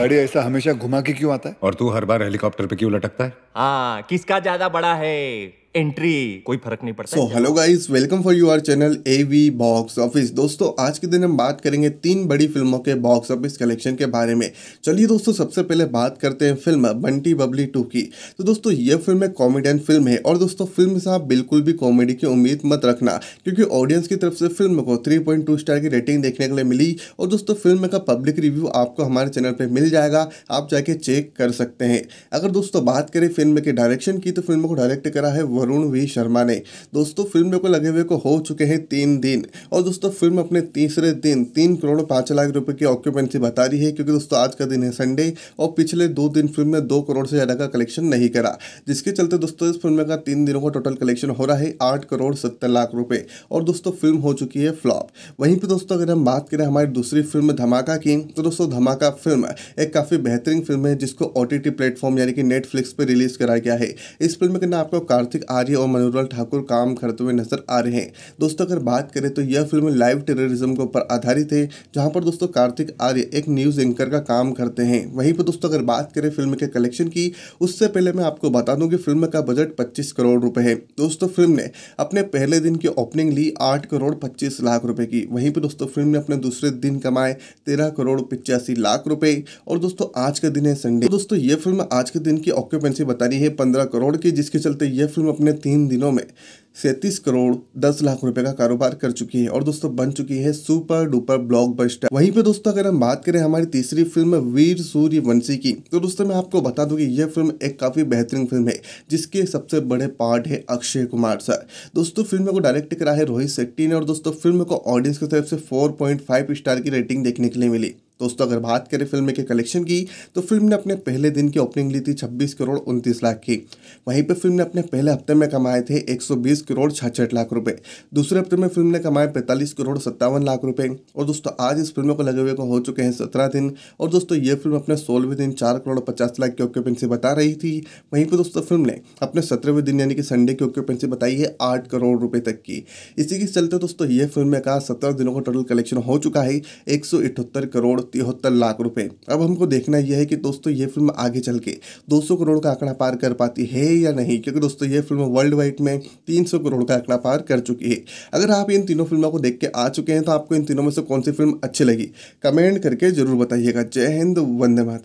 गाड़ी ऐसा हमेशा घुमा के क्यों आता है और तू हर बार हेलीकॉप्टर पे क्यों लटकता है हाँ किसका ज्यादा बड़ा है एंट्री कोई फर्क नहीं पड़ता so hello guys welcome for your channel A V box office दोस्तों आज के दिन हम बात करेंगे तीन बड़ी फिल्मों के बॉक्स ऑफिस कलेक्शन के बारे में चलिए दोस्तों सबसे पहले बात करते हैं फिल्म बंटी बबली टू की तो दोस्तों ये फिल्म एक कॉमेडियन फिल्म है और दोस्तों फिल्म से आप बिल्कुल भी कॉमेडी की उम्मीद मत रखना क्योंकि ऑडियंस की तरफ से फिल्म को थ्री पॉइंट टू स्टार की रेटिंग देखने के लिए मिली और दोस्तों फिल्म का पब्लिक रिव्यू आपको हमारे चैनल पर मिल जाएगा आप जाके चेक कर सकते हैं अगर दोस्तों बात करें फिल्म के डायरेक्शन की तो फिल्म को डायरेक्ट करा है वरुण वी शर्मा ने दोस्तों फिल्म को लगे हुए को हो चुके हैं तीन दिन और दोस्तों फिल्म अपने तीसरे दिन तीन करोड़ पाँच लाख रुपए की ऑक्यूपेंसी बता रही है क्योंकि दोस्तों आज का दिन है संडे और पिछले दो दिन फिल्म ने दो करोड़ से ज़्यादा का कलेक्शन नहीं करा जिसके चलते दोस्तों इस फिल्म का तीन दिनों का टोटल कलेक्शन हो रहा है आठ करोड़ सत्तर लाख रुपये और दोस्तों फिल्म हो चुकी है फ्लॉप वहीं पर दोस्तों अगर हम बात करें हमारी दूसरी फिल्म धमाका की तो दोस्तों धमाका फिल्म एक काफ़ी बेहतरीन फिल्म है जिसको ओ टी प्लेटफॉर्म यानी कि नेटफ्लिक्स पर रिलीज़ कराया गया है इस फिल्म के नाम आपको कार्तिक आर्य और मनोरल ठाकुर काम करते हुए नजर आ रहे हैं दोस्तों अगर बात करें तो यह फिल्म लाइव टेररिज्म के ऊपर आधारित है जहां पर दोस्तों कार्तिक आर्य एक न्यूज़ एंकर का काम करते हैं वहीं पर दोस्तों अगर बात करें फिल्म के कलेक्शन की उससे पहले मैं आपको बता दूं कि फिल्म का बजट पच्चीस करोड़ रुपए है दोस्तों फिल्म ने अपने पहले दिन की ओपनिंग ली आठ करोड़ पच्चीस लाख रुपए की वहीं पर दोस्तों फिल्म ने अपने दूसरे दिन कमाए तेरह करोड़ पिचासी लाख रुपए और दोस्तों आज का दिन है संडे दोस्तों ये फिल्म आज के दिन की ऑक्यूपेंसी बता रही है पंद्रह करोड़ की जिसके चलते यह फिल्म अपने तीन दिनों में सैंतीस करोड़ दस लाख रुपए का कारोबार कर चुकी है और दोस्तों बन चुकी है सुपर डुपर ब्लॉकबस्टर वहीं पे दोस्तों अगर हम बात करें हमारी तीसरी फिल्म वीर सूर्य वंशी की तो दोस्तों मैं आपको बता दूं कि यह फिल्म एक काफ़ी बेहतरीन फिल्म है जिसके सबसे बड़े पार्ट है अक्षय कुमार सर दोस्तों फिल्म को डायरेक्ट करा है रोहित शेट्टी ने और दोस्तों फिल्म को ऑडियंस की तरफ से फोर स्टार की रेटिंग देखने के लिए मिली दोस्तों अगर बात करें फिल्म के कलेक्शन की तो फिल्म ने अपने पहले दिन की ओपनिंग ली थी छब्बीस करोड़ उनतीस लाख की वहीं पर फिल्म ने अपने पहले हफ्ते में कमाए थे एक करोड़ छाछठ लाख रुपये दूसरे हफ्ते में फिल्म ने कमाए पैंतालीस करोड़ सत्तावन लाख रुपये और दोस्तों आज इस फिल्म को लगे हुए को तो हो चुके हैं सत्रह दिन और दोस्तों ये फिल्म अपने सोलहवें दिन चार करोड़ पचास लाख की ऑक्यूपेंसी बता रही थी वहीं पर दोस्तों फिल्म ने अपने सत्रहवें दिन यानी कि संडे की ऑक्यूपेंसी बताई है आठ करोड़ रुपये तक की इसी के चलते दोस्तों ये फिल्म का सत्रह दिनों का टोटल कलेक्शन हो चुका है एक करोड़ तिहत्तर लाख रुपए अब हमको देखना यह है कि दोस्तों ये फिल्म आगे चल के 200 करोड़ का आंकड़ा पार कर पाती है या नहीं क्योंकि दोस्तों ये फिल्म वर्ल्ड वाइड में 300 करोड़ का आंकड़ा पार कर चुकी है अगर आप इन तीनों फिल्मों को देख के आ चुके हैं तो आपको इन तीनों में से कौन सी फिल्म अच्छी लगी कमेंट करके जरूर बताइएगा जय हिंद वंदे माता